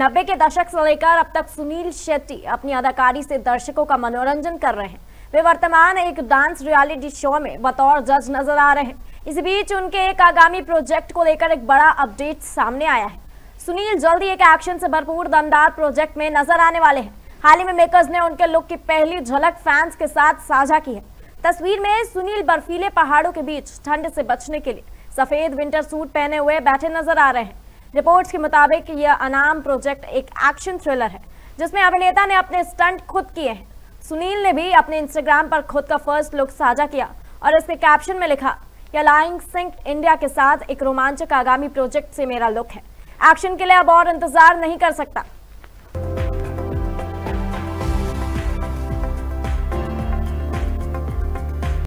नब्बे के दशक से लेकर अब तक सुनील शेट्टी अपनी अदाकारी से दर्शकों का मनोरंजन कर रहे हैं वे वर्तमान एक डांस रियलिटी शो में बतौर जज नजर आ रहे हैं इस बीच उनके एक आगामी प्रोजेक्ट को लेकर एक बड़ा अपडेट सामने आया है सुनील जल्दी एक एक्शन से भरपूर दमदार प्रोजेक्ट में नजर आने वाले हैं हाल ही में मेकर्स ने उनके लुक की पहली झलक फैंस के साथ साझा की है तस्वीर में सुनील बर्फीले पहाड़ों के बीच ठंड से बचने के लिए सफेद विंटर सूट पहने हुए बैठे नजर आ रहे हैं रिपोर्ट्स के मुताबिक यह अनाम प्रोजेक्ट एक एक्शन थ्रिलर है जिसमें अभिनेता ने अपने स्टंट खुद किए हैं सुनील ने भी अपने इंस्टाग्राम पर खुद का फर्स्ट लुक साझा किया और इसके कैप्शन में लिखा यह लाइंग सिंह इंडिया के साथ एक रोमांचक आगामी प्रोजेक्ट से मेरा लुक है एक्शन के लिए अब और इंतजार नहीं कर सकता